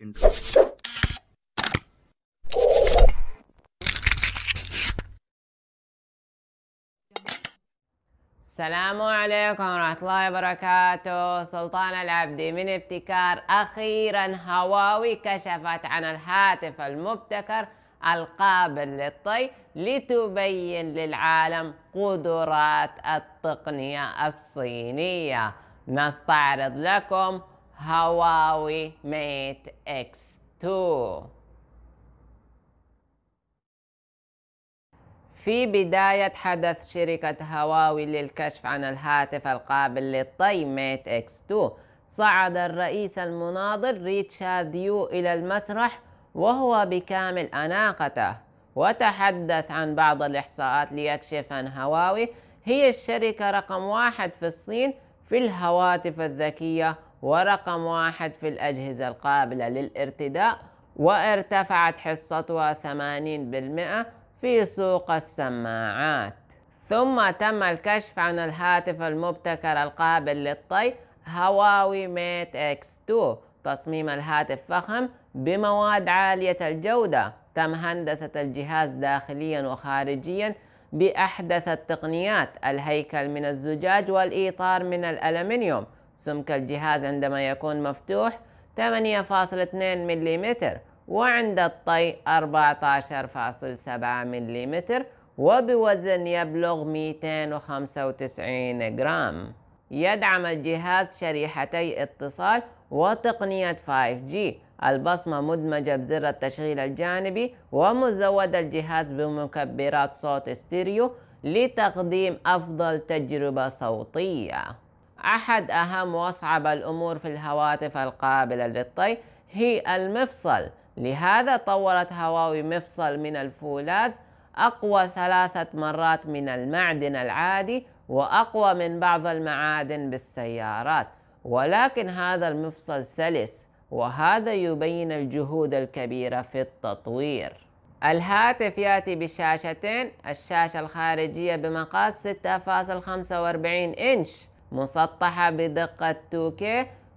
intro السلام عليكم ورحمة الله وبركاته سلطان العبدي من ابتكار أخيرا هواوي كشفت عن الهاتف المبتكر القابل للطي لتبين للعالم قدرات التقنية الصينية نستعرض لكم هواوي ميت اكس x2 في بداية حدث شركة هواوي للكشف عن الهاتف القابل للطي ميت اكس 2 صعد الرئيس المناضل ريتشارد يو إلى المسرح وهو بكامل أناقته وتحدث عن بعض الإحصاءات ليكشف عن هواوي هي الشركة رقم واحد في الصين في الهواتف الذكية ورقم واحد في الأجهزة القابلة للارتداء وارتفعت حصتها 80% في سوق السماعات ثم تم الكشف عن الهاتف المبتكر القابل للطي هواوي ميت اكس 2 تصميم الهاتف فخم بمواد عالية الجودة تم هندسة الجهاز داخليا وخارجيا بأحدث التقنيات الهيكل من الزجاج والإطار من الألمنيوم سمك الجهاز عندما يكون مفتوح 8.2 ملم وعند الطي 14.7 ملم وبوزن يبلغ 295 جرام يدعم الجهاز شريحتي اتصال وتقنية 5G البصمة مدمجة بزر التشغيل الجانبي ومزود الجهاز بمكبرات صوت ستيريو لتقديم أفضل تجربة صوتية أحد أهم وأصعب الأمور في الهواتف القابلة للطي هي المفصل لهذا طورت هواوي مفصل من الفولاذ أقوى ثلاثة مرات من المعدن العادي وأقوى من بعض المعادن بالسيارات ولكن هذا المفصل سلس وهذا يبين الجهود الكبيرة في التطوير الهاتف يأتي بشاشتين الشاشة الخارجية بمقاس 6.45 إنش مسطحة بدقة 2K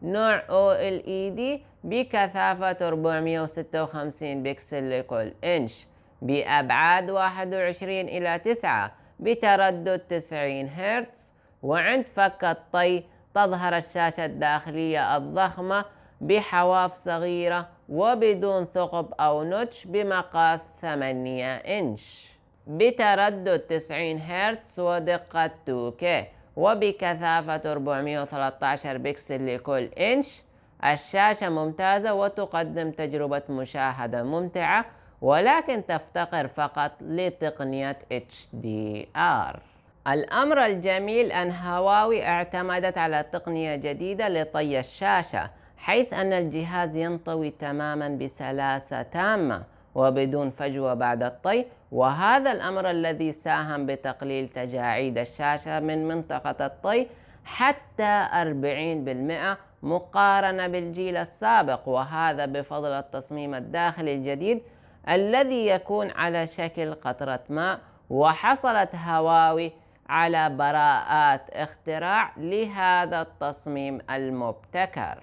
نوع OLED بكثافة 456 بكسل لكل إنش بأبعاد 21 إلى 9 بتردد 90 هرتز وعند فك الطي تظهر الشاشة الداخلية الضخمة بحواف صغيرة وبدون ثقب أو نوتش بمقاس 8 إنش بتردد 90 هرتز ودقة 2K وبكثافة 413 بكسل لكل إنش الشاشة ممتازة وتقدم تجربة مشاهدة ممتعة ولكن تفتقر فقط لتقنية HDR الأمر الجميل أن هواوي اعتمدت على تقنية جديدة لطي الشاشة حيث أن الجهاز ينطوي تماما بسلاسة تامة وبدون فجوة بعد الطي وهذا الأمر الذي ساهم بتقليل تجاعيد الشاشة من منطقة الطي حتى 40% مقارنة بالجيل السابق وهذا بفضل التصميم الداخلي الجديد الذي يكون على شكل قطرة ماء وحصلت هواوي على براءات اختراع لهذا التصميم المبتكر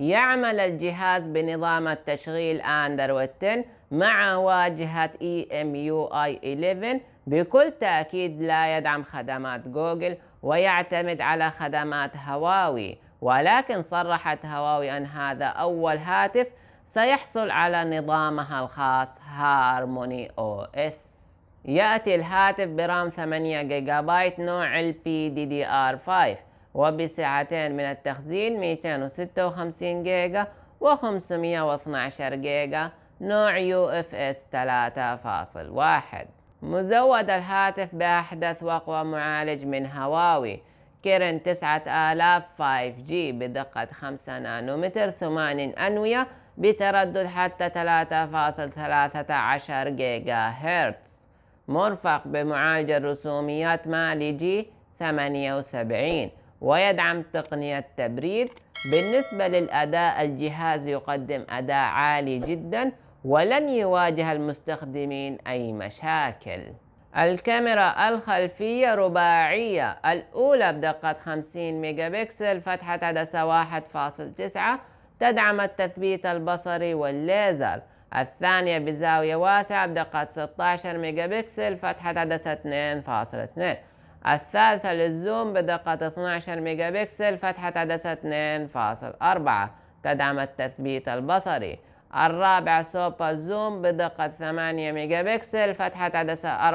يعمل الجهاز بنظام التشغيل 10 مع واجهة EMUI 11 بكل تأكيد لا يدعم خدمات جوجل ويعتمد على خدمات هواوي ولكن صرحت هواوي أن هذا أول هاتف سيحصل على نظامها الخاص هارموني او اس يأتي الهاتف برام 8 جيجا بايت نوع ال PDDR5 وبسعتين من التخزين 256 جيجا و512 جيجا نوع يو اف اس 3.1 مزود الهاتف بأحدث وأقوى معالج من هواوي كيرن 9000 5G بدقة 5 نانومتر ثمان أنوية بتردد حتى 3.13 جيجا هرتز مرفق بمعالج الرسوميات مالي جي 78 ويدعم تقنية تبريد بالنسبة للأداء الجهاز يقدم أداء عالي جدا ولن يواجه المستخدمين أي مشاكل الكاميرا الخلفية رباعية الأولى بدقة 50 ميجا بكسل فتحة عدسة 1.9 تدعم التثبيت البصري والليزر الثانية بزاوية واسعة بدقة 16 ميجا بكسل فتحة عدسة 2.2 الثالثة للزوم بدقة 12 ميجا بكسل فتحة عدسة 2.4 تدعم التثبيت البصري الرابع سوبر زوم بدقة 8 ميجا بكسل فتحة عدسة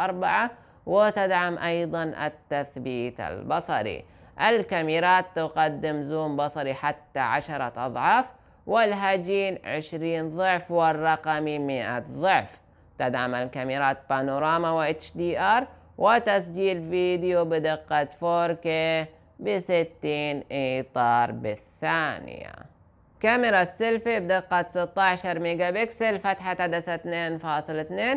4.4 وتدعم أيضا التثبيت البصري الكاميرات تقدم زوم بصري حتى 10 أضعاف والهجين 20 ضعف والرقمي 100 ضعف تدعم الكاميرات بانوراما و HDR وتسجيل فيديو بدقة 4K بستين إطار بالثانية كاميرا السيلفي بدقة 16 ميجا بكسل فتحة عدسة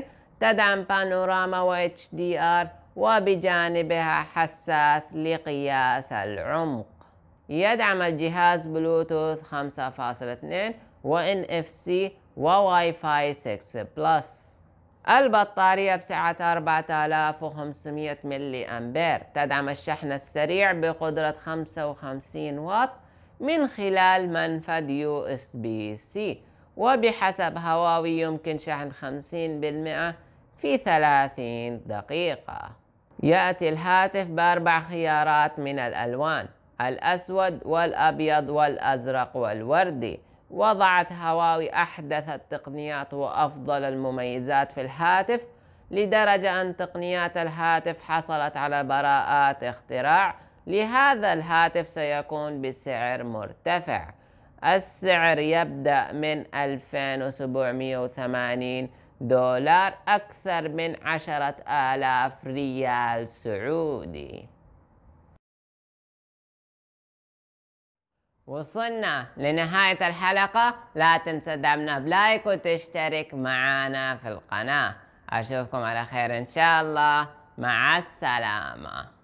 2.2 تدعم بانوراما و HDR وبجانبها حساس لقياس العمق يدعم الجهاز بلوتوث 5.2 و NFC و Wi-Fi فاي 6 بلس البطارية بسعة 4500 ملي أمبير تدعم الشحن السريع بقدرة 55 واط من خلال منفذ يو اس بي سي وبحسب هواوي يمكن شحن 50% في 30 دقيقة يأتي الهاتف بأربع خيارات من الألوان الأسود والأبيض والأزرق والوردي وضعت هواوي أحدث التقنيات وأفضل المميزات في الهاتف لدرجة أن تقنيات الهاتف حصلت على براءات اختراع لهذا الهاتف سيكون بسعر مرتفع السعر يبدأ من 2780 دولار أكثر من 10000 ريال سعودي وصلنا لنهاية الحلقة لا تنسى دعمنا بلايك وتشترك معنا في القناة أشوفكم على خير إن شاء الله مع السلامة